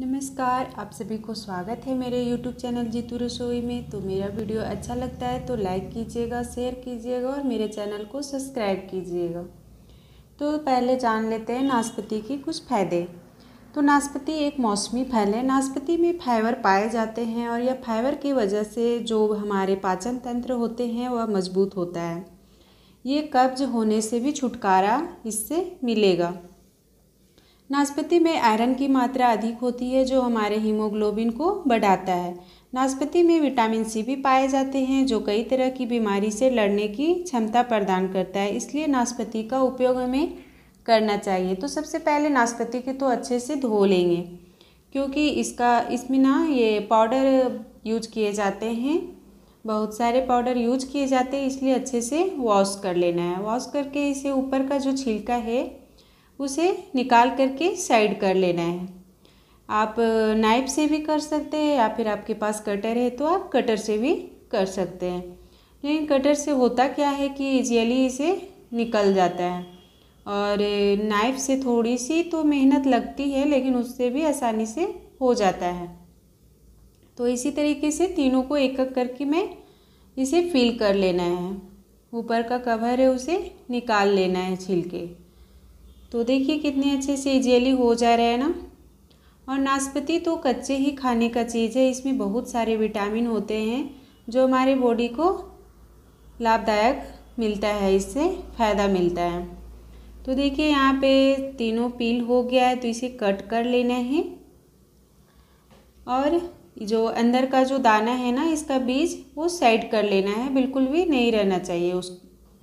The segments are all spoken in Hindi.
नमस्कार आप सभी को स्वागत है मेरे यूट्यूब चैनल जीतू रसोई में तो मेरा वीडियो अच्छा लगता है तो लाइक कीजिएगा शेयर कीजिएगा और मेरे चैनल को सब्सक्राइब कीजिएगा तो पहले जान लेते हैं नाशपति के कुछ फ़ायदे तो नाशपति एक मौसमी फल है नाशपति में फाइबर पाए जाते हैं और यह फाइबर की वजह से जो हमारे पाचन तंत्र होते हैं वह मजबूत होता है ये कब्ज होने से भी छुटकारा इससे मिलेगा नाशपाती में आयरन की मात्रा अधिक होती है जो हमारे हीमोग्लोबिन को बढ़ाता है नाशपाती में विटामिन सी भी पाए जाते हैं जो कई तरह की बीमारी से लड़ने की क्षमता प्रदान करता है इसलिए नाशपाती का उपयोग हमें करना चाहिए तो सबसे पहले नाशपाती के तो अच्छे से धो लेंगे क्योंकि इसका इसमें ना ये पाउडर यूज किए जाते हैं बहुत सारे पाउडर यूज किए जाते हैं इसलिए अच्छे से वॉश कर लेना है वॉश करके इसे ऊपर का जो छिलका है उसे निकाल करके साइड कर लेना है आप नाइफ से भी कर सकते हैं या फिर आपके पास कटर है तो आप कटर से भी कर सकते हैं लेकिन कटर से होता क्या है कि इजीली इसे निकल जाता है और नाइफ से थोड़ी सी तो मेहनत लगती है लेकिन उससे भी आसानी से हो जाता है तो इसी तरीके से तीनों को एक एक करके मैं इसे फिल कर लेना है ऊपर का कवर है उसे निकाल लेना है छिलके तो देखिए कितने अच्छे से इजीली हो जा रहा है ना और नाशपाती तो कच्चे ही खाने का चीज़ है इसमें बहुत सारे विटामिन होते हैं जो हमारे बॉडी को लाभदायक मिलता है इससे फ़ायदा मिलता है तो देखिए यहाँ पे तीनों पील हो गया है तो इसे कट कर लेना है और जो अंदर का जो दाना है ना इसका बीज वो साइड कर लेना है बिल्कुल भी नहीं रहना चाहिए उस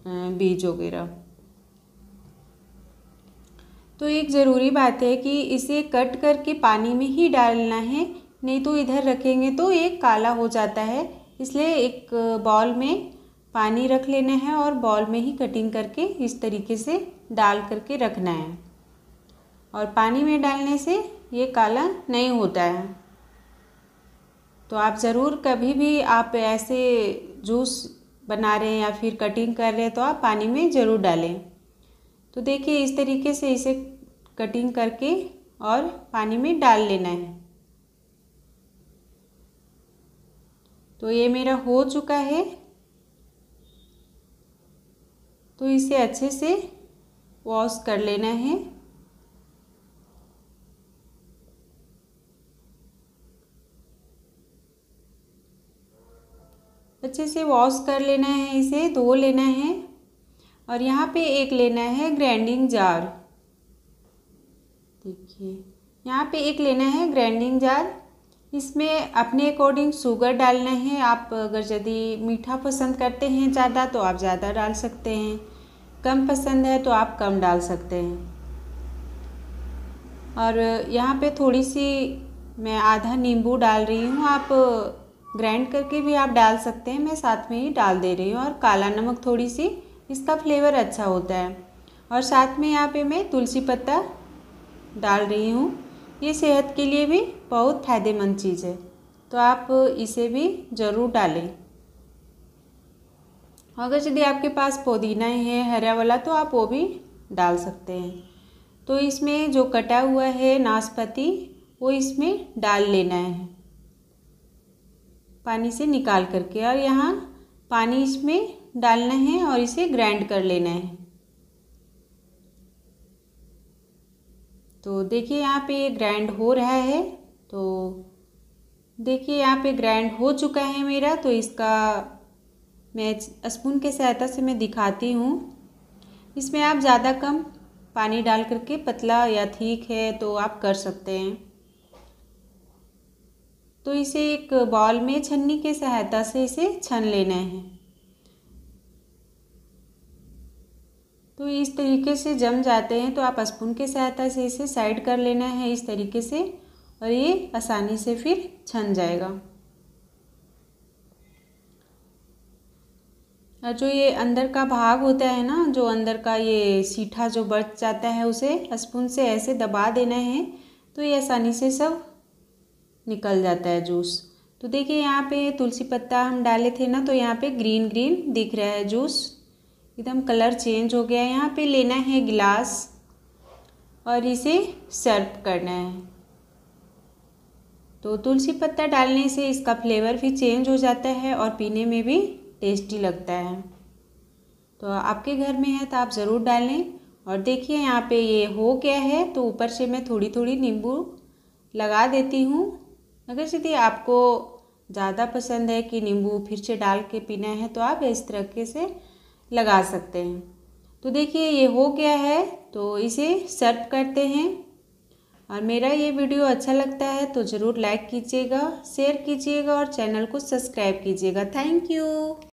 बीज वगैरह तो एक ज़रूरी बात है कि इसे कट करके पानी में ही डालना है नहीं तो इधर रखेंगे तो ये काला हो जाता है इसलिए एक बॉल में पानी रख लेना है और बॉल में ही कटिंग करके इस तरीके से डाल करके रखना है और पानी में डालने से ये काला नहीं होता है तो आप ज़रूर कभी भी आप ऐसे जूस बना रहे हैं या फिर कटिंग कर रहे हैं तो आप पानी में ज़रूर डालें तो देखिए इस तरीके से इसे कटिंग करके और पानी में डाल लेना है तो ये मेरा हो चुका है तो इसे अच्छे से वॉश कर लेना है अच्छे से वॉश कर लेना है इसे धो लेना है और यहाँ पे एक लेना है ग्राइंडिंग जार देखिए यहाँ पे एक लेना है ग्राइंडिंग जार इसमें अपने अकॉर्डिंग शुगर डालना है आप अगर यदि मीठा पसंद करते हैं ज़्यादा तो आप ज़्यादा डाल सकते हैं कम पसंद है तो आप कम डाल सकते हैं और यहाँ पे थोड़ी सी मैं आधा नींबू डाल रही हूँ आप ग्राइंड करके भी आप डाल सकते हैं मैं साथ में ही डाल दे रही हूँ और काला नमक थोड़ी सी इसका फ्लेवर अच्छा होता है और साथ में यहाँ पे मैं तुलसी पत्ता डाल रही हूँ ये सेहत के लिए भी बहुत फ़ायदेमंद चीज़ है तो आप इसे भी ज़रूर डालें अगर यदि आपके पास पुदीना है हरा वाला तो आप वो भी डाल सकते हैं तो इसमें जो कटा हुआ है नाशपाती वो इसमें डाल लेना है पानी से निकाल करके और यहाँ पानी इसमें डालना है और इसे ग्राइंड कर लेना है तो देखिए यहाँ पे ग्राइंड हो रहा है तो देखिए यहाँ पे ग्राइंड हो चुका है मेरा तो इसका मैं स्पून के सहायता से मैं दिखाती हूँ इसमें आप ज़्यादा कम पानी डाल करके पतला या ठीक है तो आप कर सकते हैं तो इसे एक बॉल में छन्नी के सहायता से इसे छन लेना है तो इस तरीके से जम जाते हैं तो आप स्पून के सहायता से इसे साइड कर लेना है इस तरीके से और ये आसानी से फिर छन जाएगा और जो ये अंदर का भाग होता है ना जो अंदर का ये सीठा जो बच जाता है उसे स्पून से ऐसे दबा देना है तो ये आसानी से सब निकल जाता है जूस तो देखिए यहाँ पे तुलसी पत्ता हम डाले थे ना तो यहाँ पे ग्रीन ग्रीन दिख रहा है जूस एकदम कलर चेंज हो गया है यहाँ पे लेना है गिलास और इसे सर्व करना है तो तुलसी पत्ता डालने से इसका फ्लेवर भी चेंज हो जाता है और पीने में भी टेस्टी लगता है तो आपके घर में है तो आप ज़रूर डालें और देखिए यहाँ पे ये हो गया है तो ऊपर से मैं थोड़ी थोड़ी नींबू लगा देती हूँ अगर यदि आपको ज़्यादा पसंद है कि नींबू फिर से डाल के पीना है तो आप इस तरीके से लगा सकते हैं तो देखिए ये हो गया है तो इसे सर्व करते हैं और मेरा ये वीडियो अच्छा लगता है तो ज़रूर लाइक कीजिएगा शेयर कीजिएगा और चैनल को सब्सक्राइब कीजिएगा थैंक यू